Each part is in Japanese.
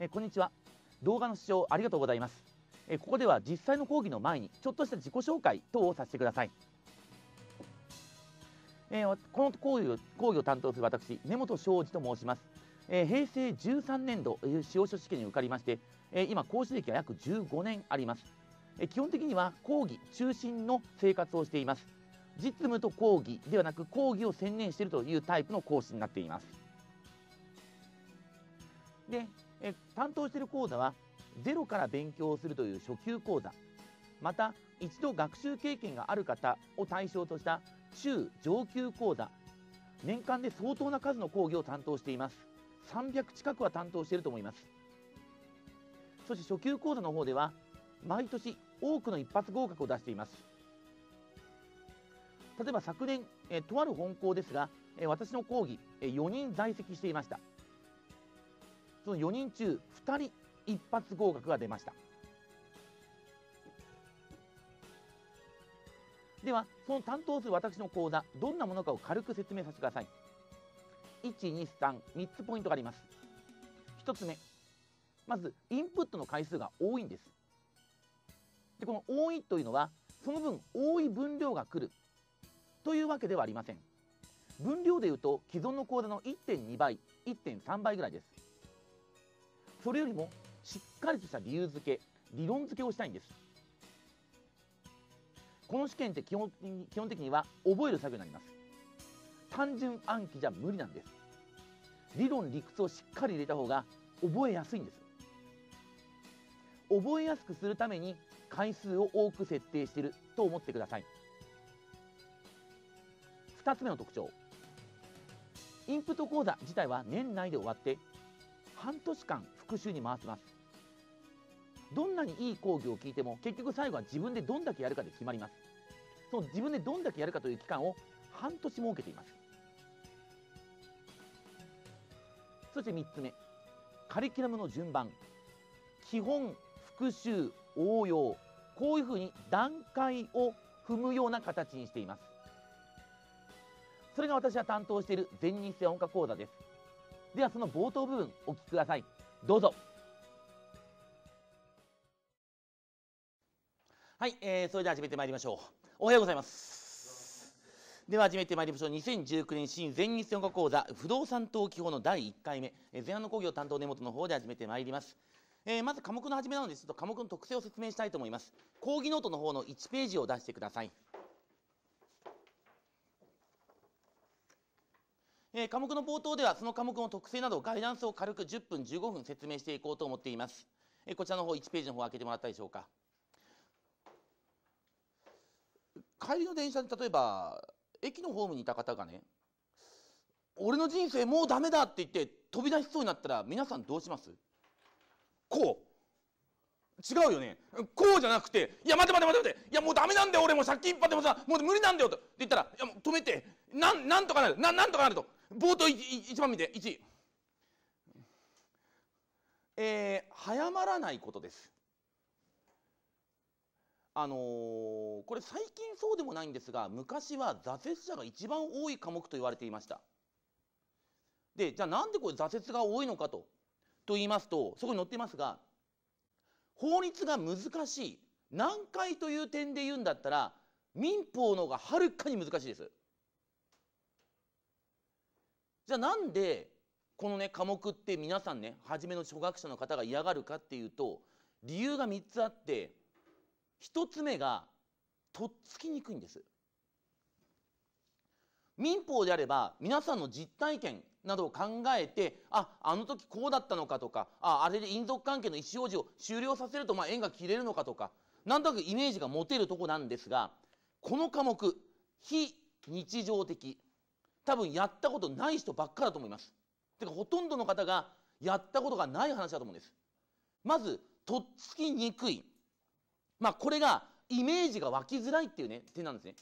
えこんにちは動画の視聴ありがとうございます、えここでは実際の講義の前にちょっとした自己紹介等をさせてください、えー、この講義を講義を担当する私根本庄司と申します、えー、平成13年度、え司法書試験に受かりまして、え今講師歴は約15年あります、え基本的には講義中心の生活をしています実務と講義ではなく講義を専念しているというタイプの講師になっていますでえ担当している講座はゼロから勉強をするという初級講座また一度学習経験がある方を対象とした中上級講座年間で相当な数の講義を担当しています300近くは担当していると思いますそして初級講座の方では毎年多くの一発合格を出しています例えば昨年えとある本校ですがえ私の講義え4人在籍していましたその4人中2人一発合格が出ましたではその担当する私の講座どんなものかを軽く説明させてください1233つポイントがあります1つ目まずインプットの回数が多いんですでこの多いというのはその分多い分量が来るというわけではありません分量でいうと既存の講座の1.2倍1.3倍ぐらいですそれよりもしっかりとした理由付け理論付けをしたいんですこの試験って基本基本的には覚える作業になります単純暗記じゃ無理なんです理論理屈をしっかり入れた方が覚えやすいんです覚えやすくするために回数を多く設定していると思ってください2つ目の特徴インプット講座自体は年内で終わって半年間復習に回しますどんなにいい講義を聞いても結局最後は自分でどんだけやるかで決まりますその自分でどんだけやるかという期間を半年設けていますそして3つ目カリキュラムの順番基本復習応用こういうふうに段階を踏むような形にしていますそれが私が担当している全日制音楽講座ですではその冒頭部分お聞きくださいどうぞはい、えー、それでは始めてまいりましょうおはようございますでは始めてまいりましょう2019年新全日本語講座不動産登記法の第1回目、えー、前半の講義を担当根本の方で始めてまいりますえー、まず科目の始めなのでちょっと科目の特性を説明したいと思います講義ノートの方の1ページを出してくださいえー、科目の冒頭ではその科目の特性などガイダンスを軽く10分15分説明していこうと思っています、えー、こちらの方1ページの方を開けてもらったでしょうか帰りの電車で例えば駅のホームにいた方がね俺の人生もうダメだって言って飛び出しそうになったら皆さんどうしますこう違うよねこうじゃなくて「いや待て待て待て待ていやもうダメなんだよ俺も借金いっぱいでもさもう無理なんだよ」とって言ったら「いやもう止めてなんなんとかなるななんとかなる」と冒頭 1, 番見て1、えー、早まらないことです。あのー、これ最近そうでもないんですが昔は挫折者が一番多い科目と言われていました。でじゃあなんでこれ挫折が多いのかとと言いますとそこに載っていますが法律が難しい難解という点で言うんだったら民法の方がはるかに難しいです。じゃあなんでこのね科目って皆さんね初めの初学者の方が嫌がるかっていうと理由が3つあって1つ目がとっつきにくいんです。民法であれば皆さんの実体験などを考えてああの時こうだったのかとかああれで姻族関係の意思表示を終了させるとまあ縁が切れるのかとかなんとなくイメージが持てるとこなんですがこの科目非日常的多分やったことない人ばっかだと思います。てかほとんどの方がやったことがない話だと思うんです。まずとっつきにくい。まあこれがイメージが湧きづらいっていうね点なんですね。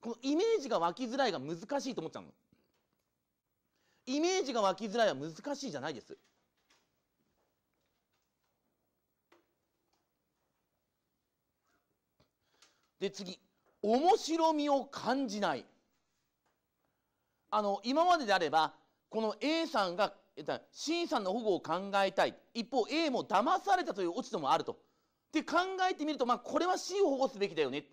このイメージが湧きづらいが難しいと思っちゃうの。イメージが湧きづらいは難しいじゃないです。で次面白みを感じないあの今までであればこの A さんが C さんの保護を考えたい一方 A も騙されたという落ち度もあると。で考えてみると、まあ、これは C を保護すべきだよね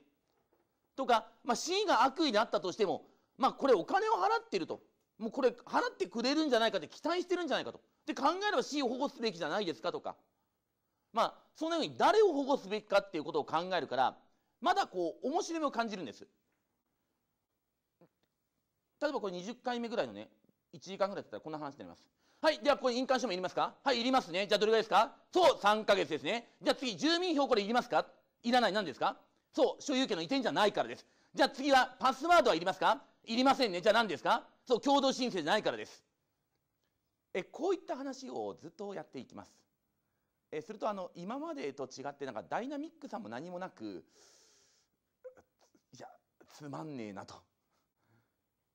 とか、まあ、C が悪意であったとしても、まあ、これお金を払ってるともうこれ払ってくれるんじゃないかって期待してるんじゃないかとで考えれば C を保護すべきじゃないですかとかまあそのように誰を保護すべきかっていうことを考えるからまだこう面白みを感じるんです。例えばこれ20回目ぐらいのね、1時間ぐらいだったらこんな話になります。はい。では、ここに印鑑証明いりますかはい、いりますね。じゃあ、どれぐらいですかそう、3ヶ月ですね。じゃあ次、住民票これいりますかいらない。なんですかそう、所有権の移転じゃないからです。じゃあ次は、パスワードはいりますかいりませんね。じゃあ何ですかそう、共同申請じゃないからです。え、こういった話をずっとやっていきます。え、すると、あの、今までと違って、なんかダイナミックさも何もなく、いや、つまんねえなと。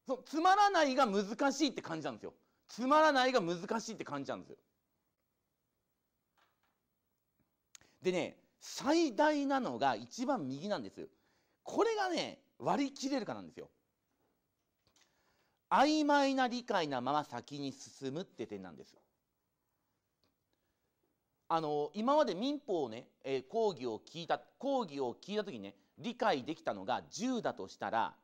そのつまらないが難しいって感じなんですよ。つまらないが難しいって感じなんですよ。でね最大なのが一番右なんですこれがね割り切れるかなんですよ。曖昧な理解なまま先に進むって点なんです。あの今まで民法をね、えー、講義を聞いた講義を聞いた時にね理解できたのが10だとしたら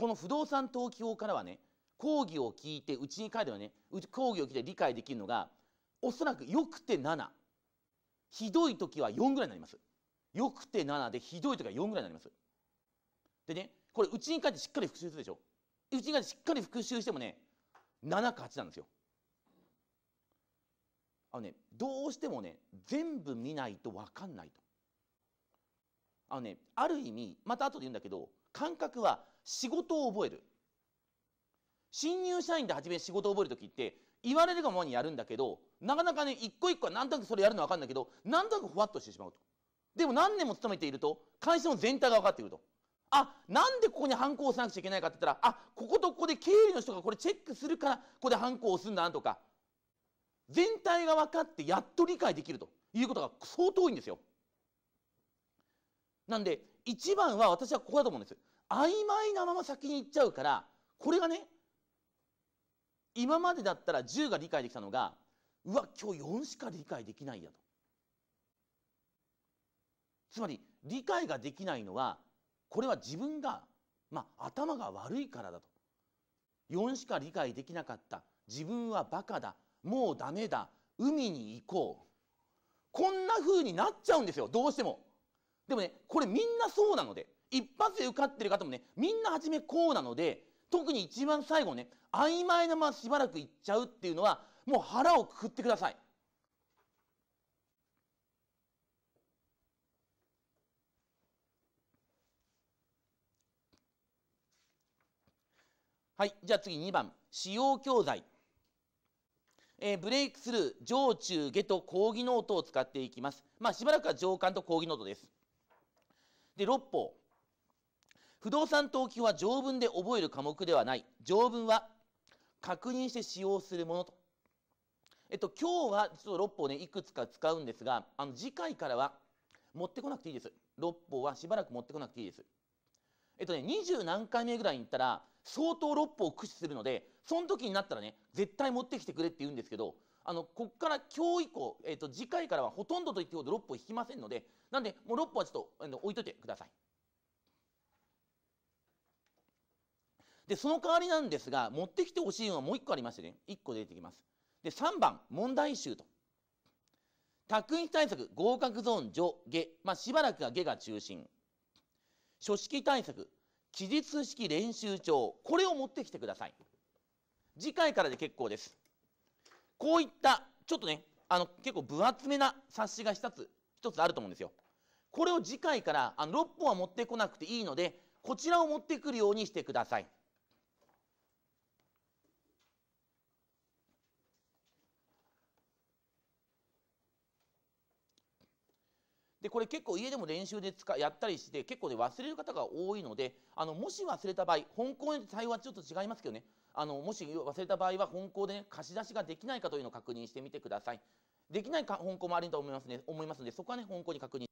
この不動産登記法からはね講義を聞いてうちに帰ればね講義を聞いて理解できるのがおそらくよくて7ひどい時は4ぐらいになりますよくて7でひどい時は4ぐらいになりますでねこれうちに帰ってしっかり復習するでしょうちに帰ってしっかり復習してもね7か8なんですよあのねどうしてもね全部見ないと分かんないとあのねある意味また後で言うんだけど感覚は仕事を覚える新入社員で初め仕事を覚える時って言われるがままにやるんだけどなかなかね一個一個はなんとなくそれやるのは分かんないけどなんとなくふわっとしてしまうとでも何年も勤めていると会社の全体が分かってくるとあなんでここに犯行をさなくちゃいけないかって言ったらあこことここで経理の人がこれチェックするからここで犯行を押すんだなとか全体が分かってやっと理解できるということが相当多いんですよなんで一番は私はここだと思うんです曖昧なまま先に行っちゃうからこれがね今までだったら10が理解できたのがうわ今日4しか理解できないやと。つまり理解ができないのはこれは自分が、まあ、頭が悪いからだと。4しか理解できなかった自分はバカだもうダメだ海に行こうこんな風になっちゃうんですよどうしても。でもねこれみんなそうなので一発で受かってる方もね、みんな初めこうなので、特に一番最後ね、曖昧なまましばらくいっちゃうっていうのは、もう腹をくくってください。はい、じゃあ次2番、使用教材。えー、ブレイクスルー、上中下と講義ノートを使っていきます。まあ、しばらくは上巻と講義ノートです。で、6法。不動産登記は条文で覚える科目ではない。条文は確認して使用するものと。えっと、今日はちょっと6法ね、いくつか使うんですが、あの次回からは持ってこなくていいです。6法はしばらく持ってこなくていいです。えっとね、20何回目ぐらいに行ったら、相当6法を駆使するので、その時になったらね、絶対持ってきてくれって言うんですけど、あのここから今日以降、えっと、次回からはほとんどと言ってほど6歩引きませんのでなんでもう6法はちょっとあの置いといてください。で、その代わりなんですが、持ってきてほしいのはもう1個ありましてね、1個出てきます。で、3番、問題集と。択一対策、合格ゾーン上下、まあ、しばらくは下が中心。書式対策、記述式練習帳、これを持ってきてください。次回からで結構です。こういった、ちょっとね、あの、結構分厚めな冊子が1つ、1つあると思うんですよ。これを次回から、あの、6本は持ってこなくていいので、こちらを持ってくるようにしてください。でこれ結構家でも練習で使やったりして結構ね忘れる方が多いのであのもし忘れた場合本校で対応はちょっと違いますけどねあのもし忘れた場合は本校で、ね、貸し出しができないかというのを確認してみてください。できないか本校もあると思いますね思いますのでそこはね本校に確認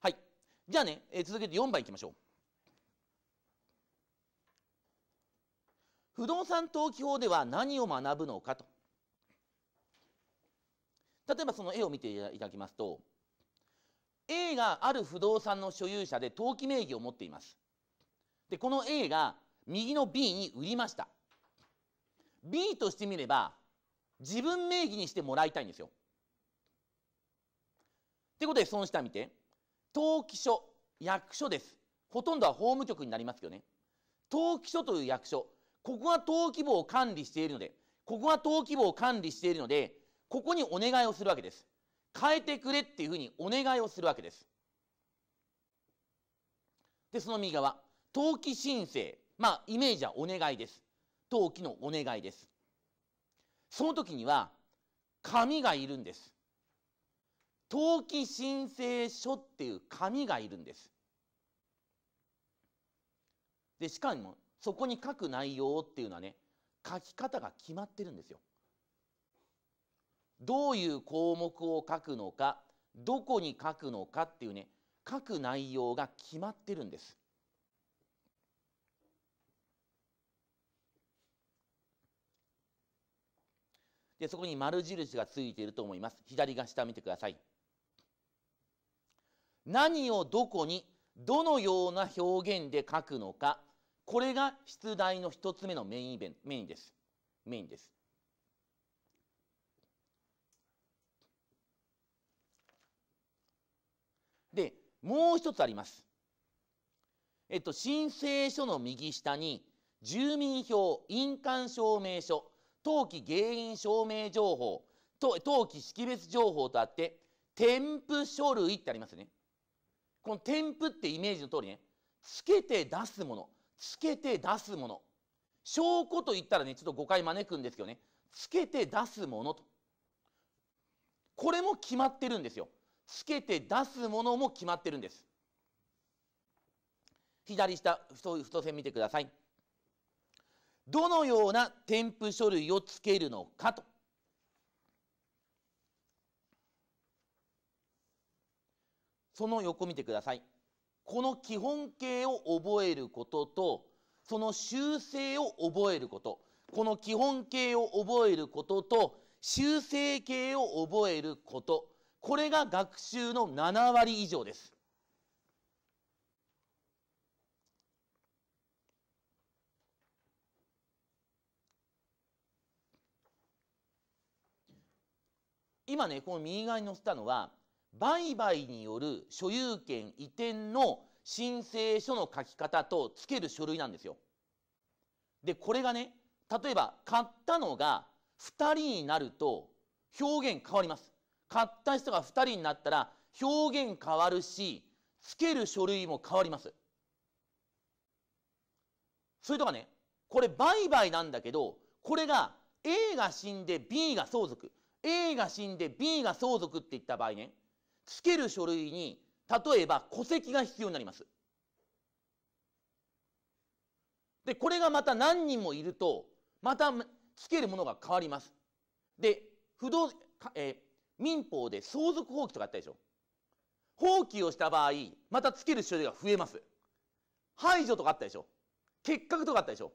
はいじゃあね、えー、続けて4番いきましょう。不動産登記法では何を学ぶのかと。例えばその絵を見ていただきますと A がある不動産の所有者で登記名義を持っていますでこの A が右の B に売りました B としてみれば自分名義にしてもらいたいんですよってことでその下見て登記書役所ですほとんどは法務局になりますよね登記書という役所ここが登記簿を管理しているのでここが登記簿を管理しているのでここにお願いをするわけです。変えてくれっていうふうにお願いをするわけです。で、その右側、登記申請。まあ、イメージはお願いです。登記のお願いです。その時には、紙がいるんです。登記申請書っていう紙がいるんです。で、しかも、そこに書く内容っていうのはね、書き方が決まってるんですよ。どういう項目を書くのかどこに書くのかっていうね書く内容が決まってるんです。でそこに丸印がついていると思います。左が下見てください。何をどこにどのような表現で書くのかこれが出題の1つ目のメインイベンメインです。メインです。もう一つあります。えっと、申請書の右下に、住民票、印鑑証明書、登記原因証明情報、登記識別情報とあって、添付書類ってありますね。この添付ってイメージの通りね、つけて出すもの、つけて出すもの。証拠と言ったらね、ちょっと誤解招くんですけどね、つけて出すものと。これも決まってるんですよ。つけて出すものも決まってるんです。左下太太線見てください。どのような添付書類をつけるのかと。その横見てください。この基本形を覚えることと、その修正を覚えること。この基本形を覚えることと、修正形を覚えること。これが学習の7割以上です。今ねこの右側に載せたのは売買による所有権移転の申請書の書き方とつける書類なんですよ。でこれがね例えば買ったのが2人になると表現変わります。買った人が2人になったら表現変わるしつける書類も変わります。それとかねこれ売買なんだけどこれが A が死んで B が相続 A が死んで B が相続っていった場合ねつける書類に例えば戸籍が必要になります。でこれがまた何人もいるとまたつけるものが変わります。で不動、えー、民法で相続放棄とかあったでしょ放棄をした場合、またつける書類が増えます。排除とかあったでしょ結核とかあったでしょ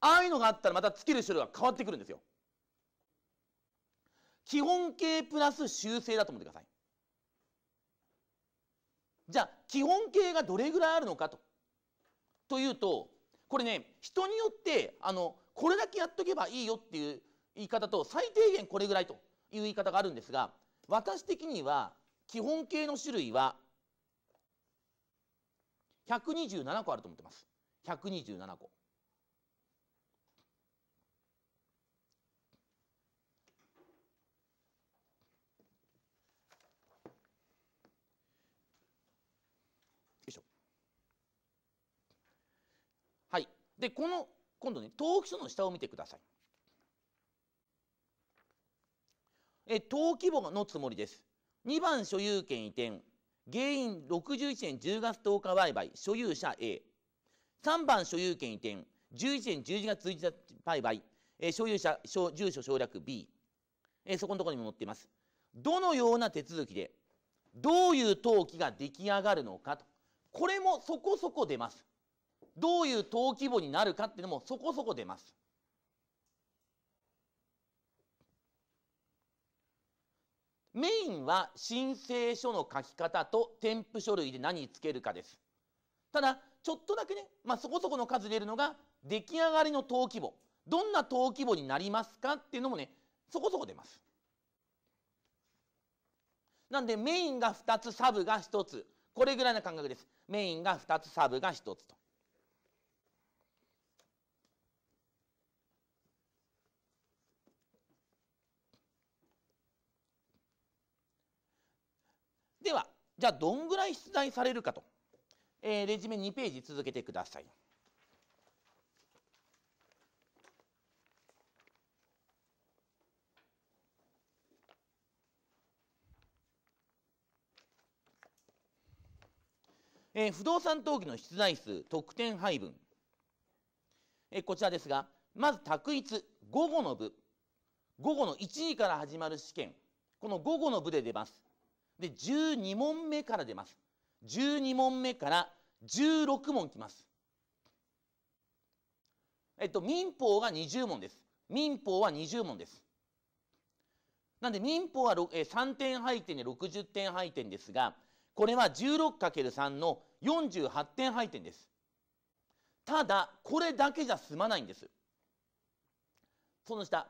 ああいうのがあったらまたつける書類が変わってくるんですよ。基本形プラス修正だと思ってください。じゃあ、基本形がどれぐらいあるのかと。というと、これね、人によって、あの、これだけやっとけばいいよっていう言い方と、最低限これぐらいという言い方があるんですが、私的には基本形の種類は127個あると思ってます。127個。はい。で、この、今度ね、登記書の下を見てください。え登記簿のつもりです。2番所有権移転、原因61年10月10日売買、所有者 A。3番所有権移転、11年12月1日売買、え所有者、住所省略 B。えそこのところにも載っています。どのような手続きで、どういう登記が出来上がるのかと。これもそこそこ出ます。どういう登記簿になるかっていうのもそこそこ出ます。メインは申請書の書き方と添付書類で何つけるかです。ただ、ちょっとだけね、まあ、そこそこの数出るのが、出来上がりの登記簿。どんな登記簿になりますかっていうのもね、そこそこ出ます。なんで、メインが2つ、サブが1つ。これぐらいな感覚です。メインが2つ、サブが1つと。ではじゃあどんぐらい出題されるかと、えー、レジュメ2ページ続けてください。えー、不動産登記の出題数得点配分、えー、こちらですがまず択一午後の部午後の1時から始まる試験この午後の部で出ますで、12問目から出ます。12問目から16問きます。えっと、民法が20問です。民法は20問です。なんで民法は3点配点で60点配点ですが、これは 16×3 の48点配点です。ただ、これだけじゃ済まないんです。その下、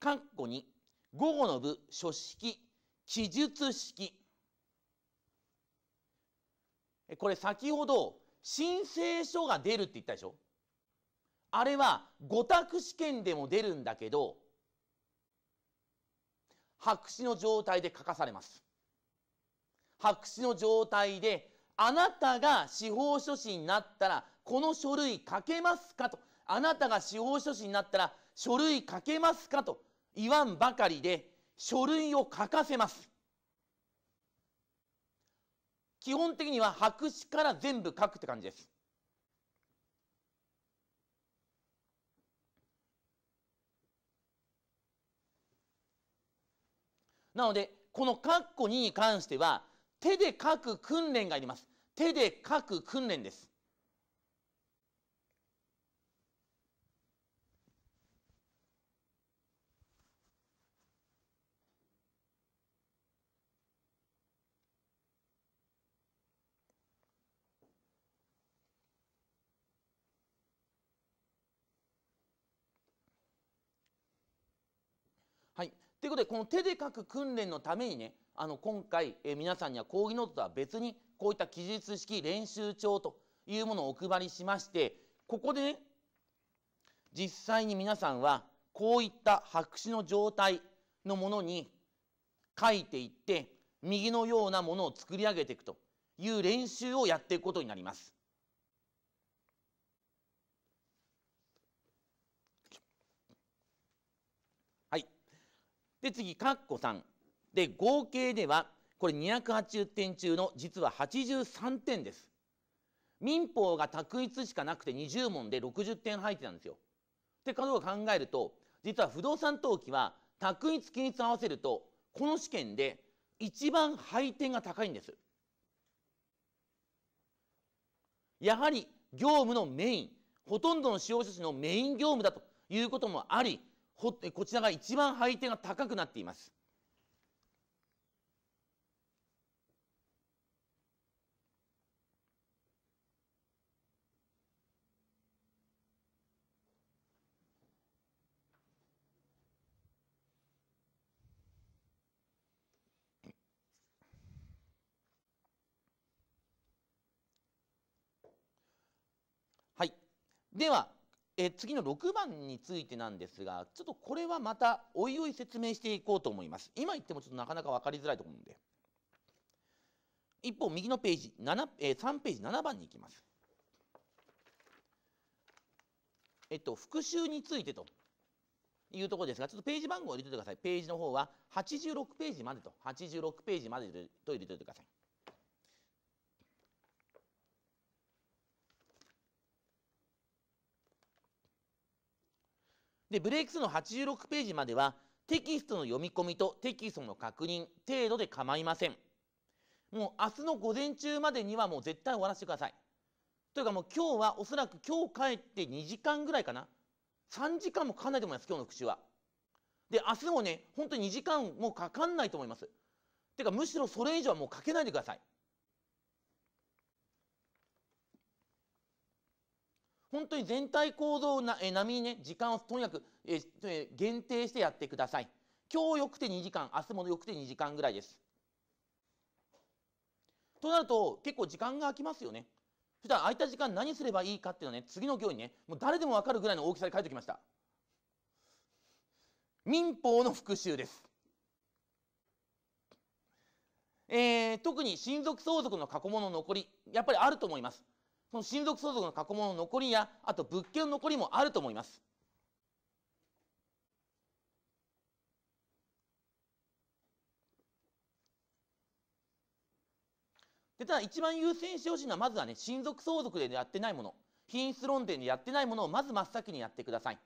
括弧に午後の部書式記述式これ先ほど申請書が出るって言ったでしょあれは五択試験でも出るんだけど白紙の状態で書かされます白紙の状態であなたが司法書士になったらこの書類書けますかとあなたが司法書士になったら書類書けますかと言わんばかりで書類を書かせます。基本的には白紙から全部書くって感じです。なので、この括弧2に関しては、手で書く訓練があります。手で書く訓練です。いうことでこの手で書く訓練のためにねあの今回、え皆さんには講義ノートとは別にこういった記述式練習帳というものをお配りしましてここでね実際に皆さんはこういった白紙の状態のものに書いていって右のようなものを作り上げていくという練習をやっていくことになります。で次カッコ3で合計ではこれ280点中の実は83点です。民法が択一しかなくて20問で60点入ってたんですよ。ってどうを考えると実は不動産登記は択一均一合わせるとこの試験で一番配点が高いんです。やはり業務のメインほとんどの使用者のメイン業務だということもありこちらが一番配点が高くなっています。はい、ではえ次の6番についてなんですがちょっとこれはまたおいおい説明していこうと思います今言ってもちょっとなかなか分かりづらいと思うんで一方右のページ7、え3ページ7番に行きますえっと復習についてというところですがちょっとページ番号を入れておいてくださいページの方は86ページまでと86ページまでと入れておいてくださいで、ブレイクスの86ページまでは、テキストの読み込みとテキストの確認程度で構いません。もう明日の午前中までにはもう絶対終わらせてください。というかもう今日はおそらく今日帰って2時間ぐらいかな。3時間もかかんないと思います、今日の復習は。で、明日もね、本当に2時間もかかんないと思います。てかむしろそれ以上はもうかけないでください。本当に全体構造な、え並みにね時間をとにかく、ええ限定してやってください今日よくて2時間明日もよくて2時間ぐらいですとなると結構時間が空きますよねそしたら空いた時間何すればいいかっていうのはね次の行にねもう誰でも分かるぐらいの大きさで書いておきました民法の復習ですえー、特に親族相続の過去物の残りやっぱりあると思いますその親族相続の過去問の残りや、あと物件の残りもあると思います。でただ一番優先してほしいのはまずはね親族相続でやってないもの品質論点でやってないものをまず真っ先にやってください。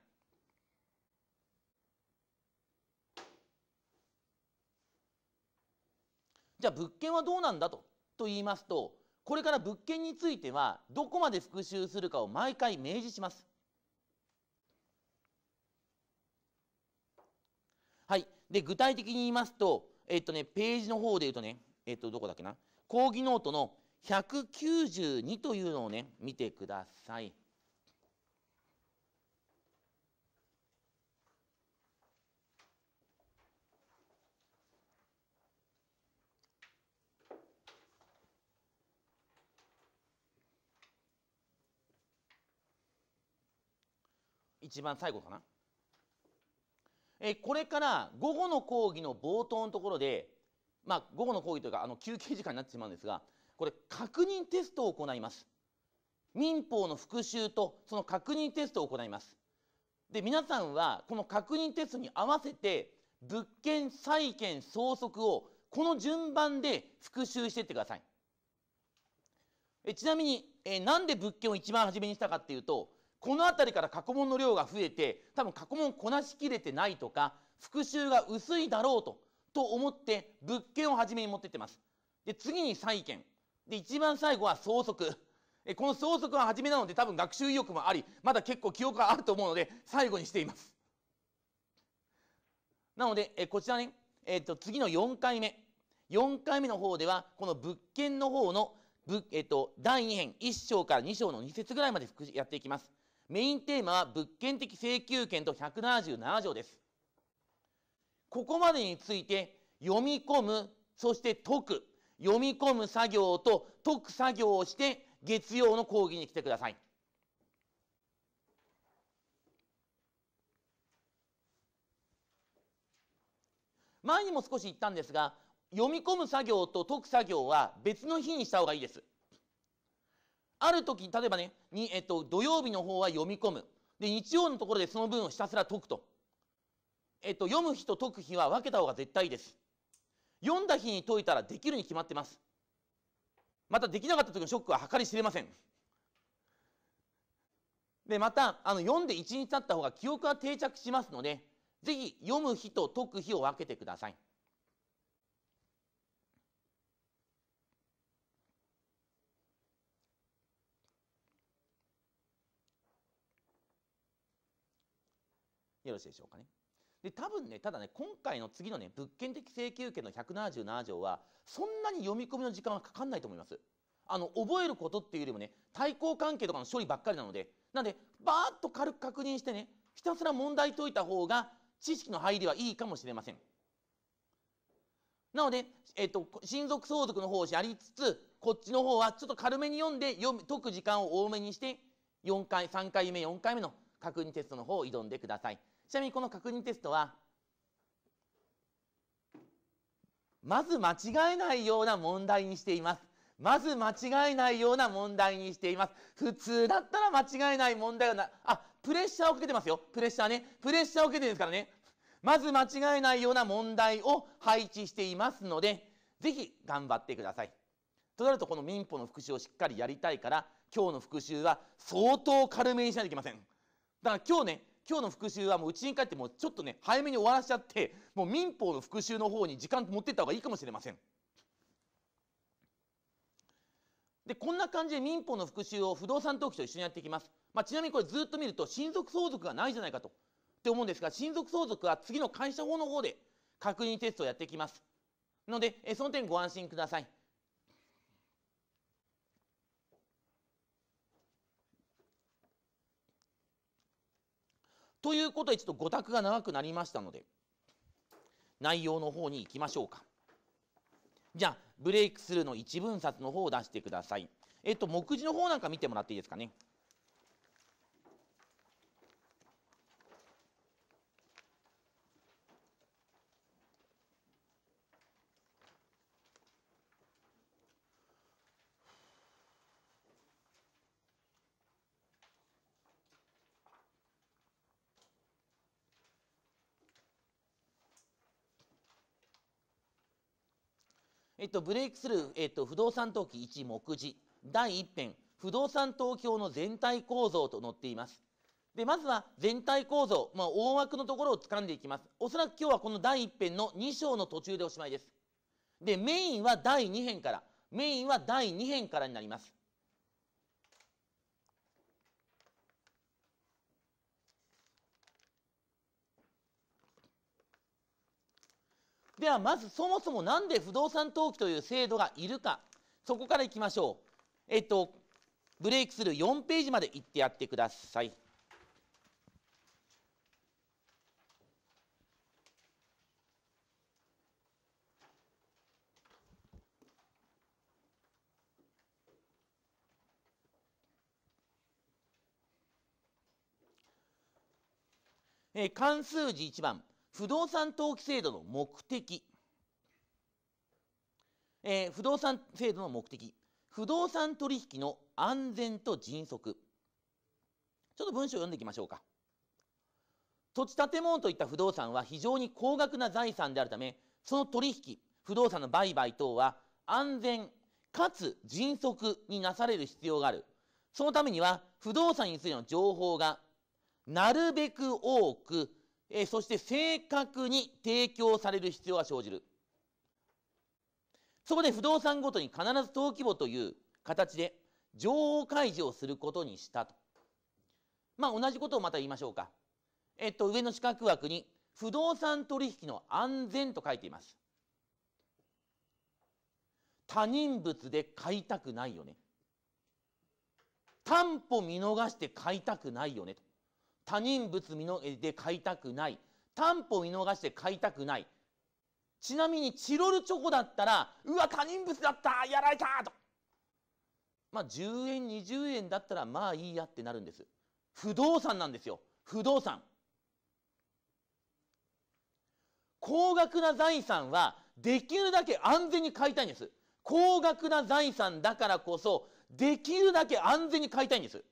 じゃあ物件はどうなんだとと言いますとこれから物件についてはどこまで復習するかを毎回明示します。はい、で具体的に言いますと、えっとね、ページの方で言うとね、えっと、どこだっけな講義ノートの192というのをね見てください。一番最後かな。えこれから午後の講義の冒頭のところで、まあ、午後の講義というかあの休憩時間になってしまうんですがこれ確認テストを行います。民法の復習とその確認テストを行います。で皆さんはこの確認テストに合わせて物件債権相続をこの順番で復習していってください。えちなみに、えなんで物件を一番初めにしたかっていうとこの辺りから過去問の量が増えて多分過去問こなしきれてないとか復習が薄いだろうとと思って物件を初めに持ってってます。で次に債権で一番最後は相続。えこの相続は初めなので多分学習意欲もありまだ結構記憶があると思うので最後にしています。なのでえこちらね、えー、っと次の4回目4回目の方ではこの物件の方のえっと、第2編1章から2章の2節ぐらいまでやっていきます。メインテーマは物件的請求権と177条です。ここまでについて読み込む、そして解く、読み込む作業と解く作業をして月曜の講義に来てください。前にも少し言ったんですが、読み込む作業と解く作業は別の日にした方がいいです。ある時、例えばね、にえっと、土曜日の方は読み込む。で、日曜のところでその文をひたすら解くと。えっと、読む日と解く日は分けた方が絶対いいです。読んだ日に解いたらできるに決まってます。またできなかった時のショックは計り知れません。で、また、あの、読んで1日経った方が記憶は定着しますので、ぜひ読む日と解く日を分けてください。よろしいでしょうかね。で多分ねただね今回の次のね物件的請求権の177条はそんなに読み込みの時間はかかんないと思います。あの覚えることっていうよりもね対抗関係とかの処理ばっかりなのでなんでバーッと軽く確認してねひたすら問題解いた方が知識の入りはいいかもしれません。なので、えっと、親族相続の方をやりつつ、こっちの方はちょっと軽めに読んで読解く時間を多めにして、4回、3回目、4回目の確認テストの方を挑んでください。ちなみにこの確認テストはまず間違えないような問題にしています。まず間違えないような問題にしています。普通だったら間違えない問題がな、あ、プレッシャーをかけてますよ。プレッシャーね。プレッシャーを受けてるんですからね。まず間違えないような問題を配置していますので、ぜひ頑張ってください。となると、この民法の復習をしっかりやりたいから、今日の復習は相当軽めにしないといけません。だから今日ね、今日の復習はもう家に帰ってもうちょっとね早めに終わらしちゃってもう民法の復習の方に時間持ってった方がいいかもしれません。でこんな感じで民法の復習を不動産登記と一緒にやっていきます。まあ、ちなみにこれずっと見ると親族相続がないじゃないかとって思うんですが親族相続は次の会社法の方で確認テストをやっていきます。のでえその点ご安心ください。ということでちょっと5択が長くなりましたので内容の方に行きましょうか。じゃあブレイクスルーの一文冊の方を出してください。えっと目次の方なんか見てもらっていいですかね。えっと、ブレイクスルー、えっと、不動産登記1目次、第1編、不動産東京の全体構造と載っています。で、まずは全体構造、まあ、大枠のところを掴んでいきます。おそらく今日はこの第1編の2章の途中でおしまいです。で、メインは第2編から、メインは第2編からになります。ではまずそもそもなんで不動産登記という制度がいるかそこからいきましょうえっとブレイクスルー4ページまで行ってやってくださいえ関数字1番不動産登記制度の目的、えー、不動産制度の目的不動産取引の安全と迅速ちょっと文章を読んでいきましょうか土地建物といった不動産は非常に高額な財産であるためその取引不動産の売買等は安全かつ迅速になされる必要があるそのためには不動産についての情報がなるべく多くえそして正確に提供される必要が生じる。そこで不動産ごとに必ず登記簿という形で情報開示をすることにしたと。まあ同じことをまた言いましょうか。えっと上の四角枠に不動産取引の安全と書いています。他人物で買いたくないよね。担保見逃して買いたくないよねと。他人物見のえで買いたくない担保見逃して買いたくないちなみにチロルチョコだったらうわ他人物だったやられたとまあ10円20円だったらまあいいやってなるんです不動産なんですよ不動産高額な財産はできるだけ安全に買いたいんです高額な財産だからこそできるだけ安全に買いたいんです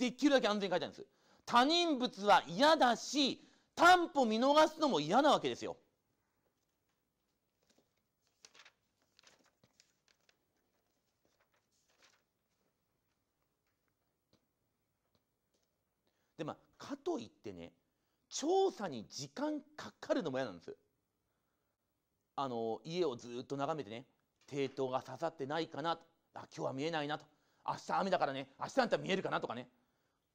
できるだけ安全に書いてあるんです。他人物は嫌だし、担保見逃すのも嫌なわけですよ。でまあ、かといってね調査に時間かかるのも嫌なんです。あの家をずっと眺めてね抵当が刺さってないかなあ今日は見えないなと明日雨だからね明日なんて見えるかなとかね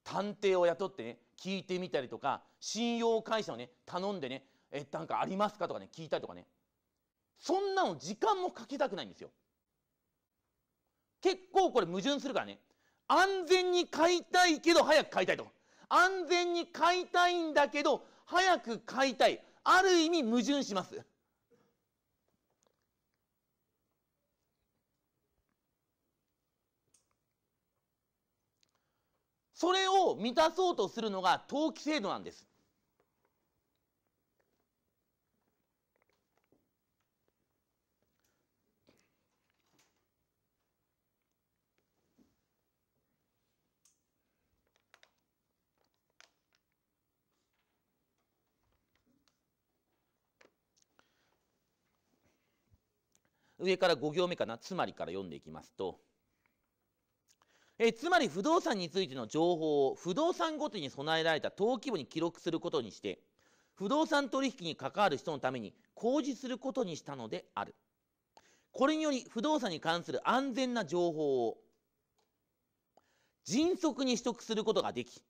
探偵を雇ってね聞いてみたりとか信用会社をね頼んでねえなんかありますかとかね聞いたりとかねそんなの時間もかけたくないんですよ結構これ矛盾するからね安全に買いたいけど早く買いたいと安全に買いたいんだけど早く買いたいある意味矛盾しますそれを満たそうとするのが登記制度なんです。上から5行目かなつまりから読んでいきますとえつまり不動産についての情報を不動産ごとに備えられた登記簿に記録することにして、不動産取引に関わる人のために公示することにしたのである。これにより不動産に関する安全な情報を迅速に取得することができ、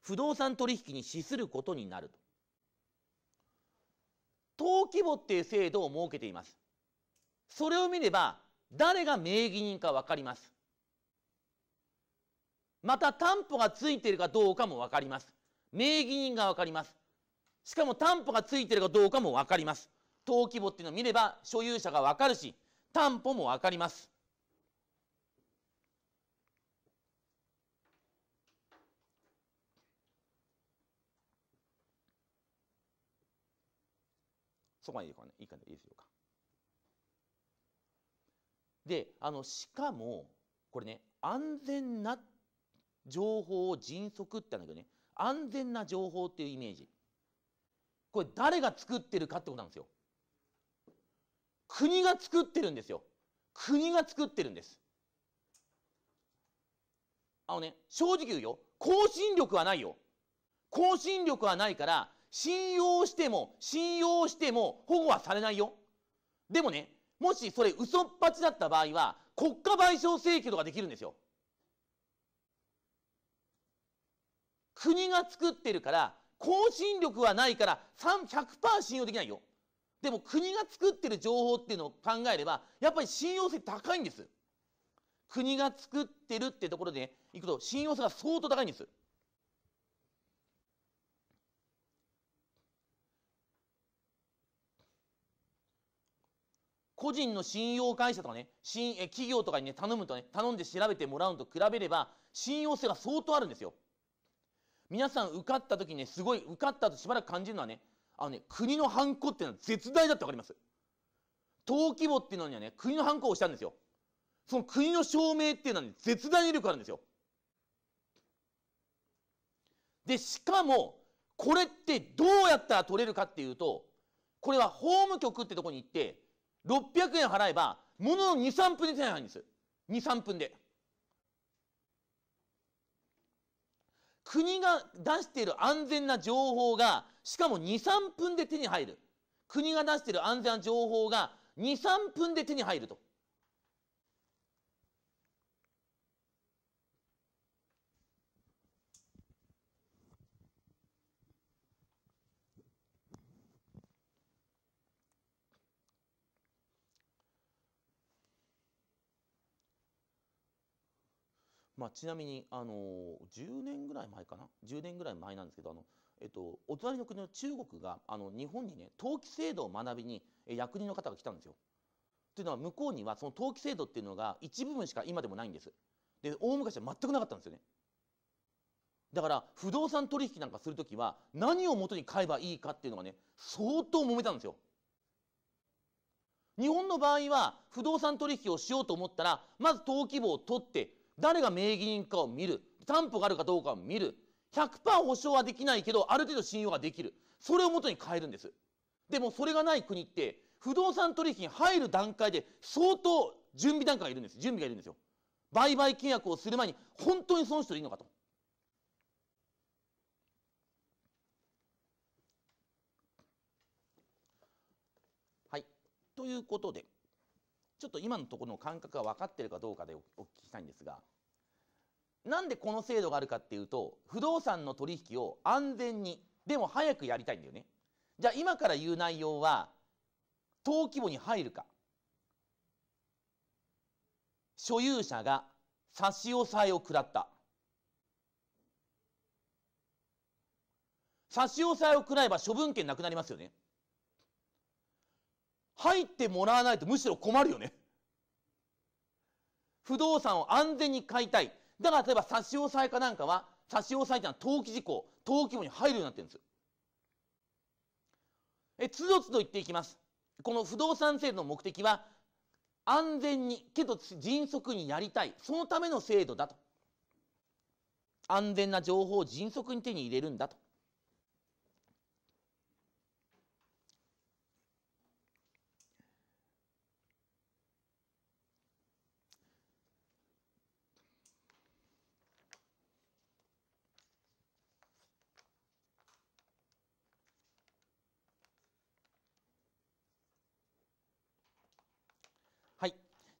不動産取引に資することになると。登記簿っていう制度を設けています。それを見れば誰が名義人か分かります。また担保がついているかどうかも分かります。名義人が分かります。しかも担保がついているかどうかも分かります。登記簿っていうのを見れば所有者が分かるし、担保も分かります。そこまでいいかね、いいかね、いいでしょうか。で、あの、しかも、これね、安全な情報を迅速ってるんだけどね安全な情報っていうイメージこれ誰が作ってるかってことなんですよ国が作ってるんですよ国が作ってるんですあのね正直言うよ更新力はないよ更新力はないから信用しても信用しても保護はされないよでもねもしそれ嘘っぱちだった場合は国家賠償請求とかできるんですよ国が作ってるから更新力はないから100%信用できないよでも国が作ってる情報っていうのを考えればやっぱり信用性高いんです国が作ってるってところで、ね、いくと信用性が相当高いんです個人の信用会社とかね、新え企業とかにね、頼むとね、頼んで調べてもらうのと比べれば、信用性が相当あるんですよ。皆さん受かった時ね、すごい受かったとしばらく感じるのはね、あのね、国のハンコっていうのは絶大だってわかります。登記簿っていうのにはね、国のハンコを押したんですよ。その国の証明っていうのは、ね、絶大威力あるんですよ。で、しかも、これってどうやったら取れるかっていうと、これは法務局ってとこに行って、600円払えば、ものの2、3分で手に入るんです。2、3分で。国が出している安全な情報が、しかも2、3分で手に入る。国が出している安全な情報が2、3分で手に入ると。まあ、ちなみにあの10年ぐらい前かな10年ぐらい前なんですけどあの、えっと、お隣の国の中国があの日本にね登記制度を学びに役人の方が来たんですよ。というのは向こうにはその登記制度っていうのが一部分しか今でもないんです。で大昔は全くなかったんですよね。だから不動産取引なんかする時は何を元に買えばいいかっていうのがね相当揉めたんですよ。日本の場合は不動産取引をしようと思ったらまず登記簿を取って誰が名義人かを見る担保があるかどうかを見る100%保証はできないけどある程度信用ができるそれを元に変えるんですでもそれがない国って不動産取引に入る段階で相当準備段階がいるんです準備がいるんですよ売買契約をする前に本当に損してでいいのかとはいということでちょっと今のところの感覚が分かっているかどうかでお聞きしたいんですがなんでこの制度があるかっていうと不動産の取引を安全にでも早くやりたいんだよね。じゃあ今から言う内容は登記簿に入るか所有者が差し押さえを食らった差し押さえを食らえば処分権なくなりますよね入ってもらわないとむしろ困るよね不動産を安全に買いたい。だから例えば差し押さえかなんかは、差し押さえってのは登記事項、登記簿に入るようになってるんです。え、つどつど言っていきます。この不動産制度の目的は、安全に、けど迅速にやりたい。そのための制度だと。安全な情報を迅速に手に入れるんだと。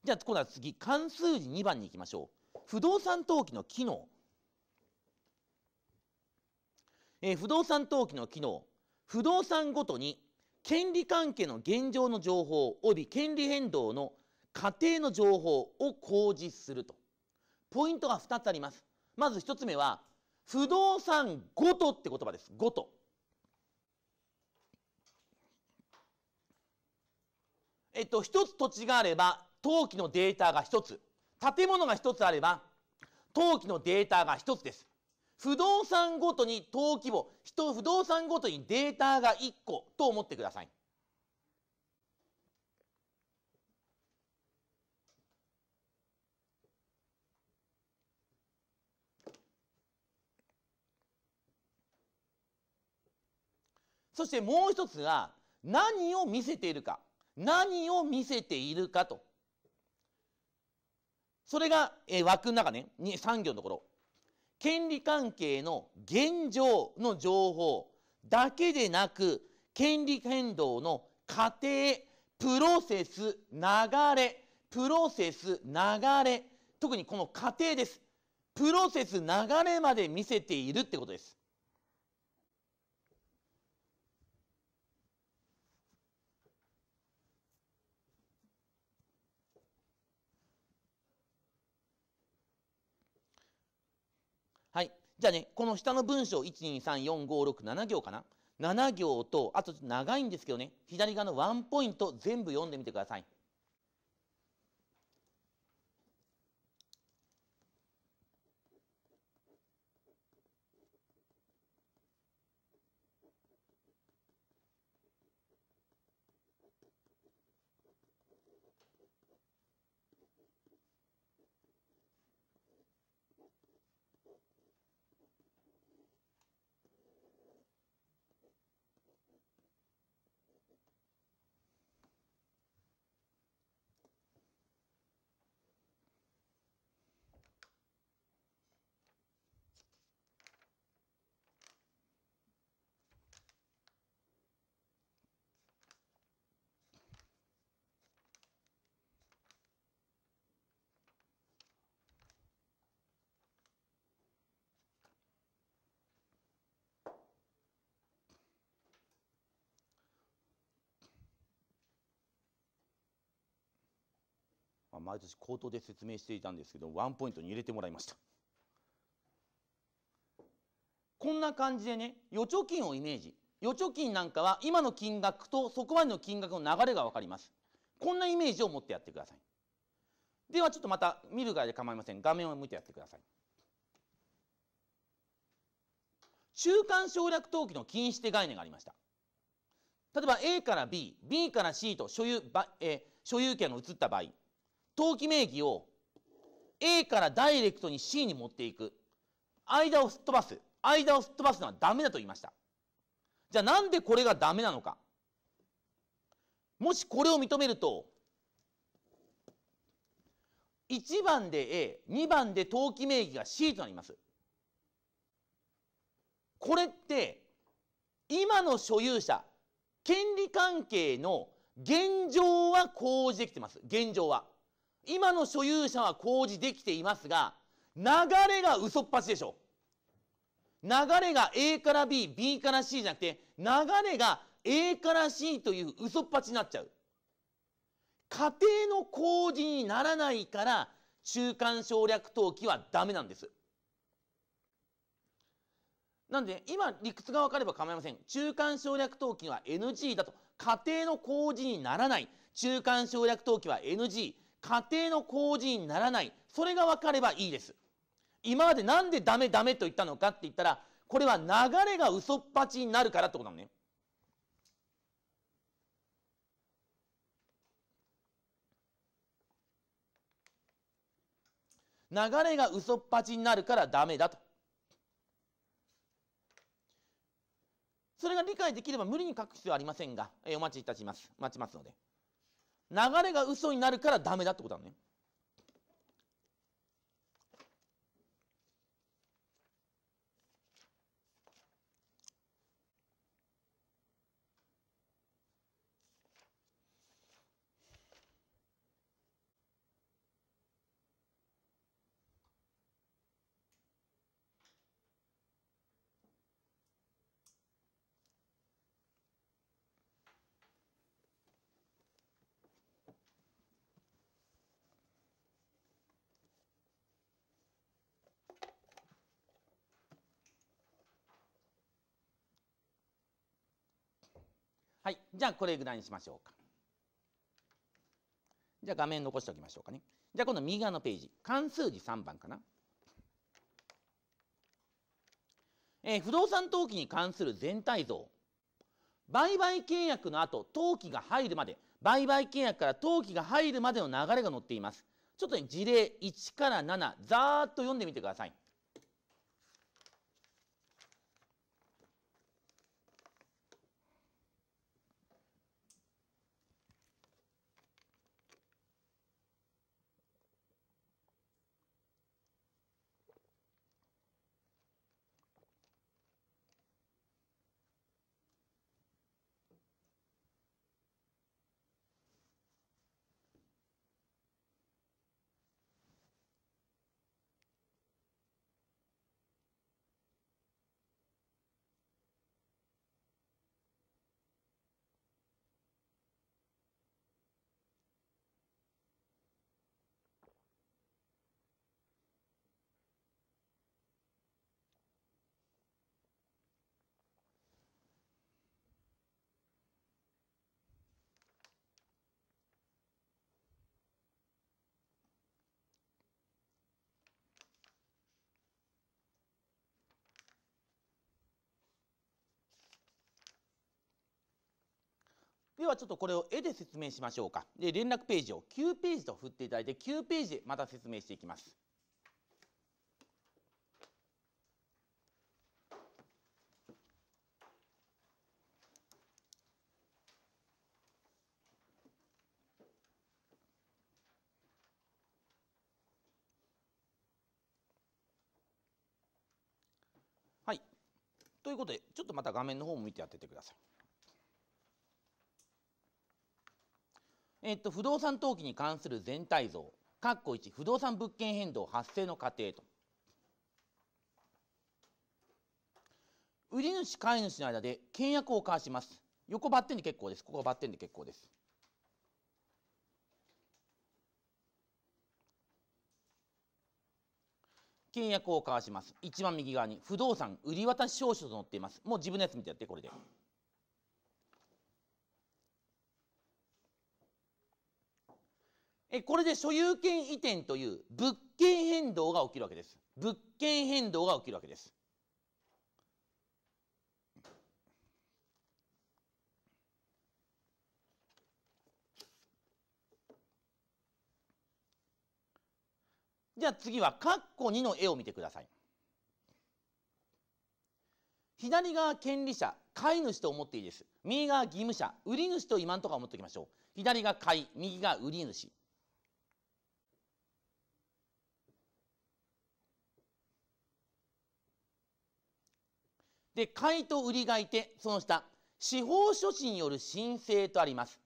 じゃあ今度は次関数字2番に行きましょう不動産登記の機能、えー、不動産登記の機能不動産ごとに権利関係の現状の情報おび権利変動の過程の情報を公示するとポイントが2つありますまず1つ目は不動産ごとって言葉ですごとえっと、一つ土地があれば、陶器のデータが1つ建物が1つあれば陶器のデータが1つです不動産ごとに登記簿人不動産ごとにデータが1個と思ってくださいそしてもう一つが何を見せているか何を見せているかとそれが、え枠の中ね、3行のところ。権利関係の現状の情報だけでなく、権利変動の過程、プロセス、流れ、プロセス、流れ、特にこの過程です。プロセス、流れまで見せているってことです。じゃあね、この下の文章、1234567行かな。7行と、あと長いんですけどね、左側のワンポイント全部読んでみてください。まあ、毎年口頭で説明していたんですけどワンポイントに入れてもらいましたこんな感じでね預貯金をイメージ預貯金なんかは今の金額とそこまでの金額の流れが分かりますこんなイメージを持ってやってくださいではちょっとまた見る側で構いません画面を向いてやってください中間省略登記の禁止手概念がありました例えば A から B、B から C と所有,、えー、所有権が移った場合、投機名義を A からダイレクトに C に持っていく。間をすっ飛ばす。間をすっ飛ばすのはダメだと言いました。じゃあなんでこれがダメなのか。もしこれを認めると、1番で A、2番で登記名義が C となります。これって、今の所有者、権利関係の現状はこうでてきてます。現状は。今の所有者は工事できていますが、流れが嘘っぱちでしょ。流れが A から B、B から C じゃなくて、流れが A から C という嘘っぱちになっちゃう。家庭の工事にならないから、中間省略登記はダメなんです。なんで、今理屈が分かれば構いません。中間省略登記は NG だと。家庭の工事にならない。中間省略登記は NG。家庭の工事にならない。それが分かればいいです。今までなんでダメダメと言ったのかって言ったら、これは流れが嘘っぱちになるからってことなのね。流れが嘘っぱちになるからダメだと。それが理解できれば無理に書く必要はありませんが、えー、お待ちいたします。待ちますので。流れが嘘になるからダメだってことなのね。はい、じゃあこれぐらいにしましょうか。じゃあ画面残しておきましょうかね。じゃあ今度右側のページ、関数字3番かな。えー、不動産登記に関する全体像。売買契約の後、登記が入るまで、売買契約から登記が入るまでの流れが載っています。ちょっとね、事例1から7、ざーっと読んでみてください。ではちょっとこれを絵で説明しましょうか。で連絡ページを9ページと振っていただいて9ページでまた説明していきます。はい。ということで、ちょっとまた画面の方も見てやっててください。えっと、不動産登記に関する全体像、括弧1、不動産物件変動発生の過程と。売り主、買い主の間で契約を交わします。横バッテンで結構です。ここバッテンで結構です。契約を交わします。一番右側に不動産売り渡し証書と載っています。もう自分のやつ見てやって、これで。えこれで所有権移転という物件変動が起きるわけです。物件変動が起きるわけです。じゃあ次は括弧2の絵を見てください。左側権利者、買い主と思っていいです。右側義務者、売り主と今んとこは思っておきましょう。左が買い、右が売り主。で、買いと売りがいて、その下、司法書士による申請とあります。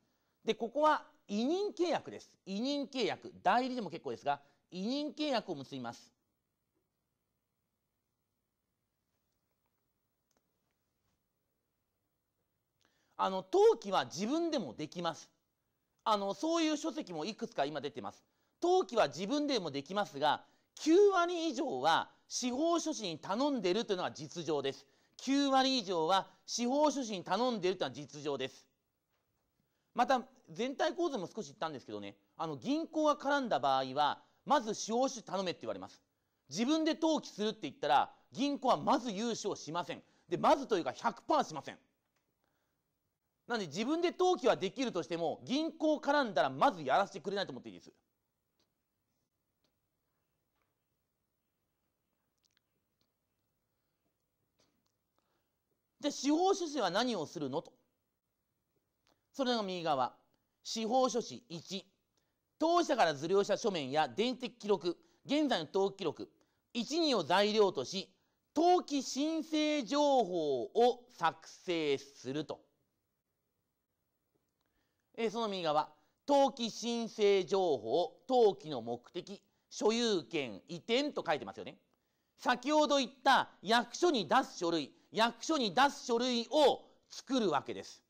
で、ここは委任契約です。委任契約。代理でも結構ですが、委任契約を結びます。あの、登記は自分でもできます。あの、そういう書籍もいくつか今出てます。登記は自分でもできますが、9割以上は司法書士に頼んでるというのが実情です。9割以上は司法書士に頼んでいるというのは実情です。また全体構図も少し言ったんですけどねあの銀行が絡んだ場合はまず司法書士頼めって言われます。自分で登記するって言ったら銀行はまず融資をしません。でまずというか100%しません。なんで自分で登記はできるとしても銀行絡んだらまずやらせてくれないと思っていいです。じゃあ司法書士は何をするのと。それが右側。司法書士1。当社から受領した書面や電的記録、現在の登記記録、12を材料とし、登記申請情報を作成すると。えその右側。登記申請情報、登記の目的、所有権、移転と書いてますよね。先ほど言った役所に出す書類役所に出す書類を作るわけです。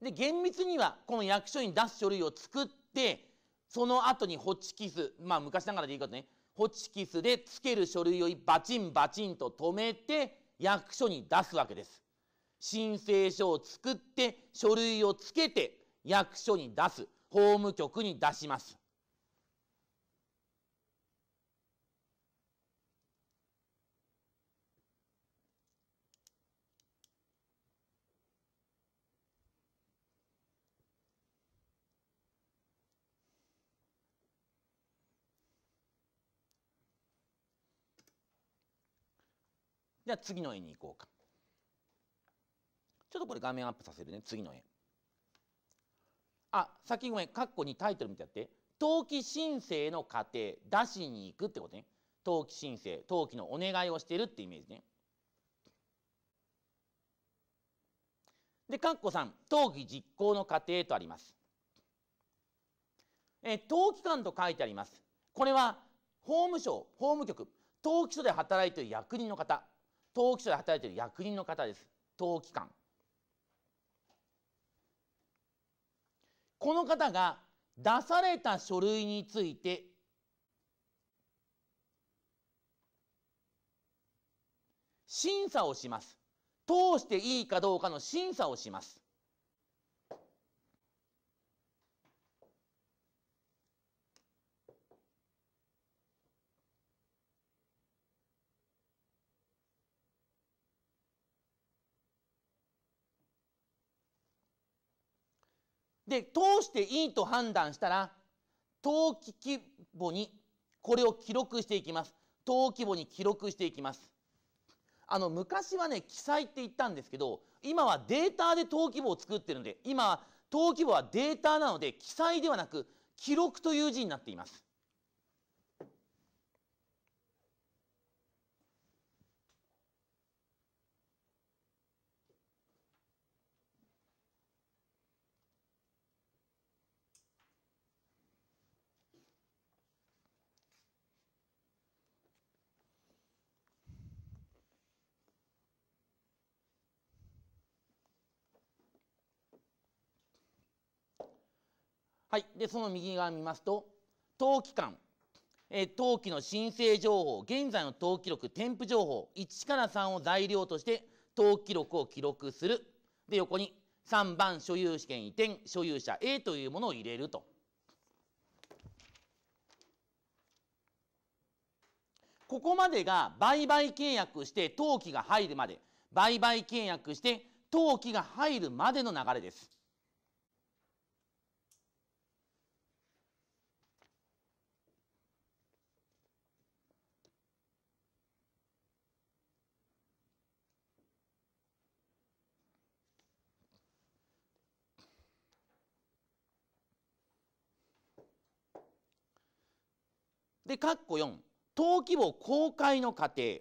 で厳密にはこの役所に出す書類を作ってその後にホチキスまあ昔ながらでいいことねホチキスでつける書類をバチンバチンと止めて役所に出すわけです。申請書を作って書類をつけて役所に出す法務局に出します。じゃあ次の絵に行こうか。ちょっとこれ画面アップさせるね次の絵。あ先ごめん括弧にタイトル見てやって「登記申請の過程出しに行く」ってことね登記申請登記のお願いをしてるってイメージね。で、括弧3、登記実行の過程とあります。え登記官と書いてあります。これは、法務省、法務局、登記所で働いている役人の方、登記所で働いている役人の方です登記官この方が出された書類について審査をします通していいかどうかの審査をしますで通していいと判断したら登記規模にこれを記録していきます登記簿に記録していきますあの昔はね記載って言ったんですけど今はデータで登記簿を作ってるんで今登記簿はデータなので記載ではなく記録という字になっていますはい、でその右側見ますと登記官え登記の申請情報現在の登記録添付情報1から3を材料として登記録を記録するで横に3番所有権移転所有者 A というものを入れるとここまでが売買契約して登記が入るまで売買契約して登記が入るまでの流れですで、括弧4、登記簿公開の過程。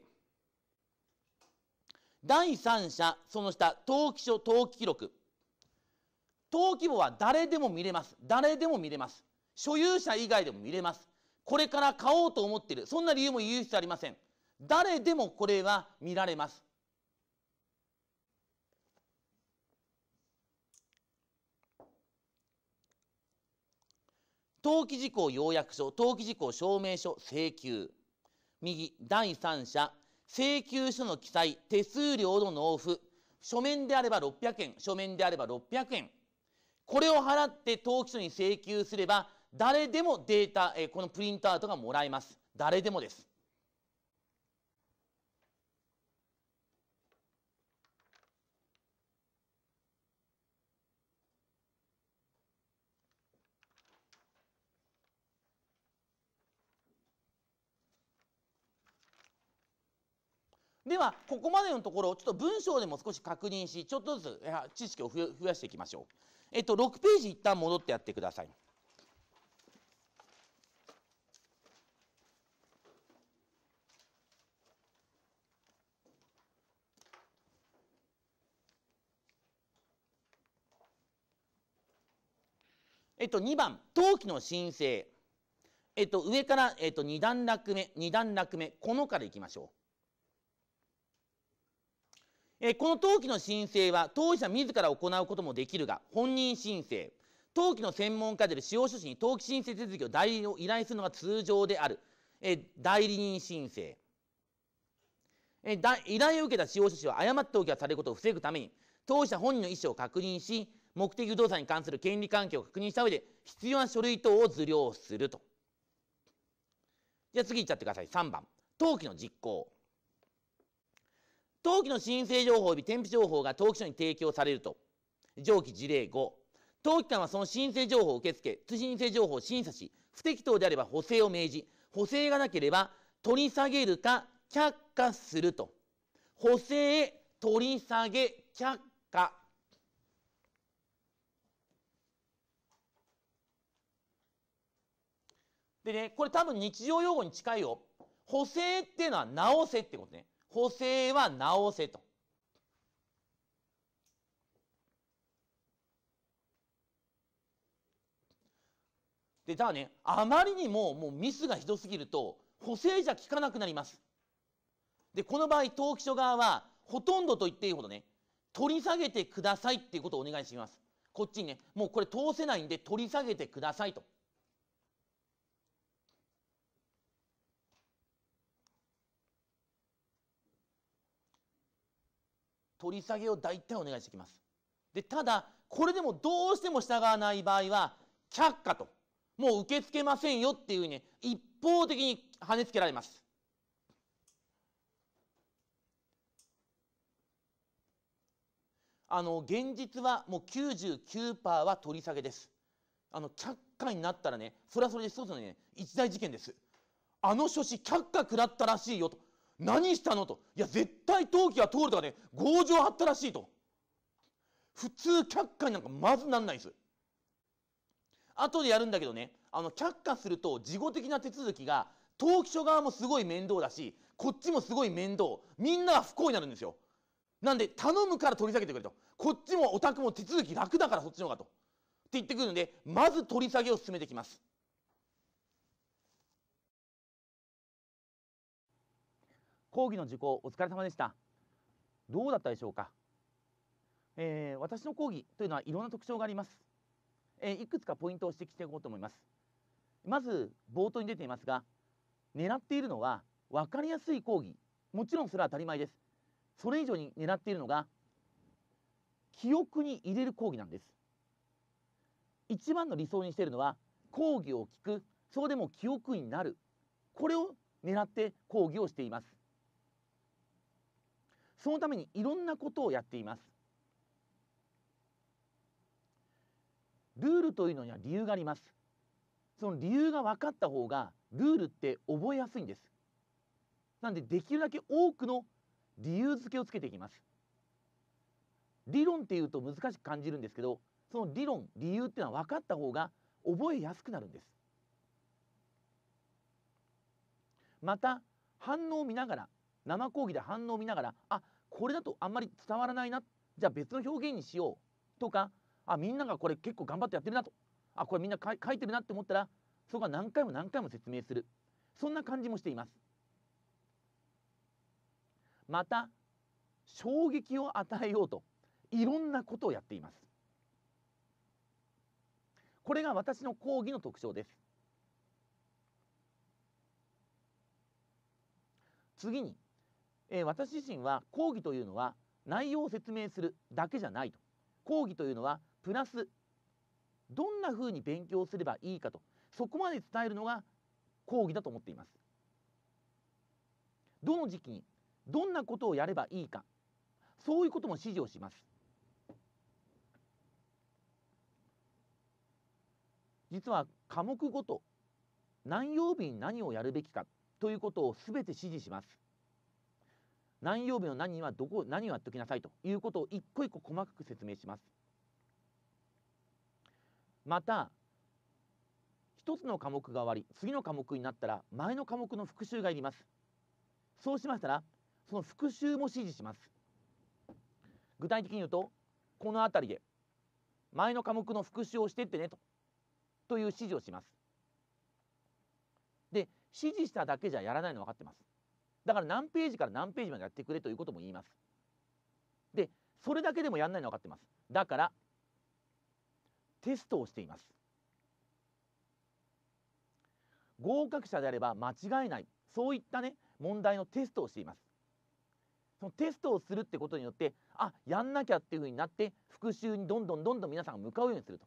第三者、その下、登記書、登記記録。登記簿は誰でも見れます。誰でも見れます。所有者以外でも見れます。これから買おうと思ってる。そんな理由も言う必要ありません。誰でもこれは見られます。登記事項要約書、登記事項証明書、請求。右、第三者、請求書の記載、手数料の納付。書面であれば600円、書面であれば600円。これを払って登記書に請求すれば、誰でもデータ、えこのプリントアウトがもらえます。誰でもです。ではここまでのところちょっと文章でも少し確認しちょっとずつ知識を増やしていきましょう。えっと6ページ一旦戻ってやってください。えっと、2番、登記の申請。えっと、上から、えっと、2段落目、2段落目、このからいきましょう。えこの登記の申請は当事者自ら行うこともできるが、本人申請、登記の専門家である使用書士に登記申請手続きを代理を依頼するのが通常である。え代理人申請。え依頼を受けた使用書士は誤った登記がされることを防ぐために、当事者本人の意思を確認し、目的不動産に関する権利関係を確認した上で、必要な書類等を図領すると。じゃあ次いっちゃってください。3番。登記の実行。登記の申請情報及び添付情報が登記書に提供されると上記事例5登記官はその申請情報を受け付け申請情報を審査し不適当であれば補正を命じ補正がなければ取り下げるか却下すると補正取り下げ却下でねこれ多分日常用語に近いよ補正っていうのは直せってことね補正は直せと。で、ただね、あまりにももうミスがひどすぎると、補正じゃ効かなくなります。で、この場合、登記書側は、ほとんどと言っていいほどね、取り下げてくださいっていうことをお願いします。こっちにね、もうこれ通せないんで取り下げてくださいと。取り下げを大体お願いしてきます。で、ただ、これでもどうしても従わない場合は、却下と、もう受け付けませんよっていうふうに、一方的に跳ねつけられます。あの、現実はもう99%は取り下げです。あの、却下になったらね、それはそれで一つのね、一大事件です。あの書士却下食らったらしいよと。何したのと。いや、絶対陶器は通るとかね、強情張ったらしいと。普通、却下になんかまずなんないんです。後でやるんだけどね、あの、却下すると事後的な手続きが、登記所側もすごい面倒だし、こっちもすごい面倒。みんなが不幸になるんですよ。なんで、頼むから取り下げてくれと。こっちもお宅も手続き楽だからそっちの方がと。って言ってくるので、まず取り下げを進めてきます。講義の受講お疲れ様でしたどうだったでしょうか、えー、私の講義というのはいろんな特徴があります、えー、いくつかポイントを指摘していこうと思いますまず冒頭に出ていますが狙っているのは分かりやすい講義もちろんそれは当たり前ですそれ以上に狙っているのが記憶に入れる講義なんです一番の理想にしているのは講義を聞くそうでも記憶になるこれを狙って講義をしていますそのためにいろんなことをやっていますルールというのには理由がありますその理由が分かった方がルールって覚えやすいんですなんでできるだけ多くの理由付けをつけていきます理論っていうと難しく感じるんですけどその理論理由っていうのは分かった方が覚えやすくなるんですまた反応を見ながら生講義で反応を見ながらあこれだとあんまり伝わらないなじゃあ別の表現にしようとかあみんながこれ結構頑張ってやってるなとあこれみんな書いてるなって思ったらそこは何回も何回も説明するそんな感じもしています。また衝撃を与えようといろんなことをやっています。これが私の講義の特徴です。次にえ私自身は講義というのは内容を説明するだけじゃないと講義というのはプラスどんなふうに勉強すればいいかとそこまで伝えるのが講義だと思っていますどの時期にどんなことをやればいいかそういうことも指示をします実は科目ごと何曜日に何をやるべきかということをすべて指示します何曜日の何はどこ何をやっておきなさいということを一個一個細かく説明しますまた一つの科目が終わり次の科目になったら前の科目の復習がいりますそうしましたらその復習も指示します具体的に言うとこの辺りで前の科目の復習をしてってねとという指示をしますで指示しただけじゃやらないの分かってますだから何ページから何ページまでやってくれということも言いますでそれだけでもやんないの分かってますだからテストをしています合格者であれば間違いないそういったね問題のテストをしていますそのテストをするってことによってあやんなきゃっていうふうになって復習にどんどんどんどん皆さんが向かうようにすると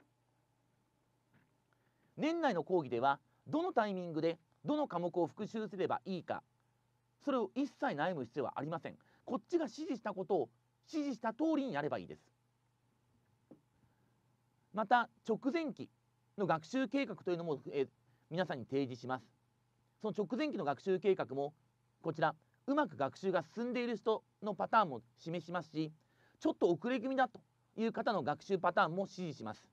年内の講義ではどのタイミングでどの科目を復習すればいいかそれを一切悩む必要はありませんこっちが指示したことを指示した通りにやればいいですまた直前期の学習計画というのも、え皆さんに提示しますその直前期の学習計画もこちらうまく学習が進んでいる人のパターンも示しますしちょっと遅れ気味だという方の学習パターンも指示します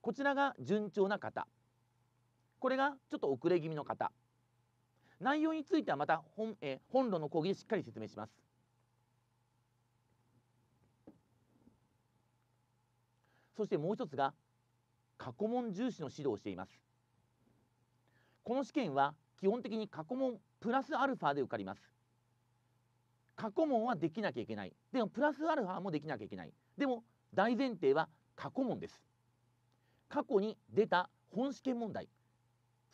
こちらが順調な方これがちょっと遅れ気味の方内容についてはまた本,、えー、本論の講義でしっかり説明しますそしてもう一つが過去問重視の指導をしていますこの試験は基本的に過去問プラスアルファで受かります過去問はできなきゃいけないでもプラスアルファもできなきゃいけないでも大前提は過去問です過去に出た本試験問題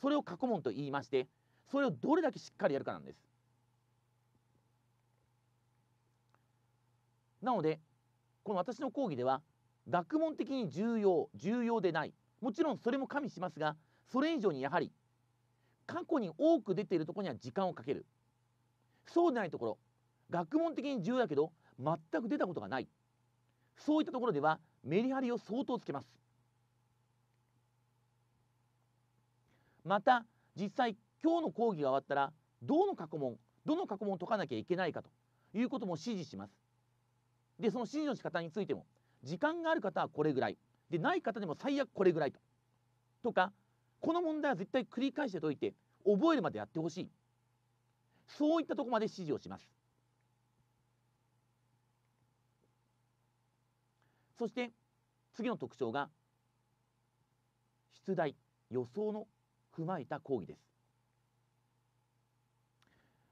それを過去問と言いましてそれをどれだけしっかりやるかなんですなのでこの私の講義では学問的に重要重要でないもちろんそれも加味しますがそれ以上にやはり過去に多く出ているところには時間をかけるそうでないところ学問的に重要だけど全く出たことがないそういったところではメリハリを相当つけますまた実際今日の講義が終わったらどの過去問どの過去問を解かなきゃいけないかということも指示しますでその指示の仕方についても時間がある方はこれぐらいでない方でも最悪これぐらいととかこの問題は絶対繰り返して解いて覚えるまでやってほしいそういったとこまで指示をしますそして次の特徴が出題予想の踏まえた講義です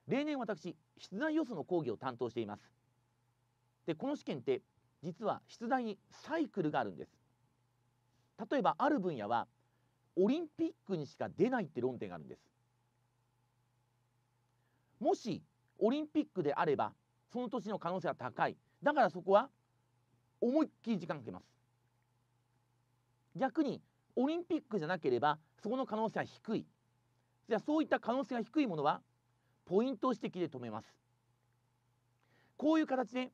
例年私出題要素の講義を担当していますでこの試験って実は出題にサイクルがあるんです例えばある分野はオリンピックにしか出ないって論点があるんですもしオリンピックであればその年の可能性は高いだからそこは思いっきり時間かけます逆にオリンピックじゃなければそこの可能性は低いじゃあそういった可能性が低いものはポイント指摘で止めますこういう形で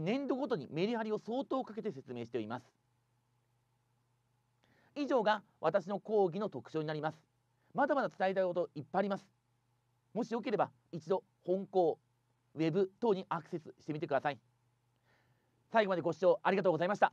年度ごとにメリハリを相当かけて説明しています以上が私の講義の特徴になりますまだまだ伝えたいこといっぱいありますもしよければ一度本校ウェブ等にアクセスしてみてください最後までご視聴ありがとうございました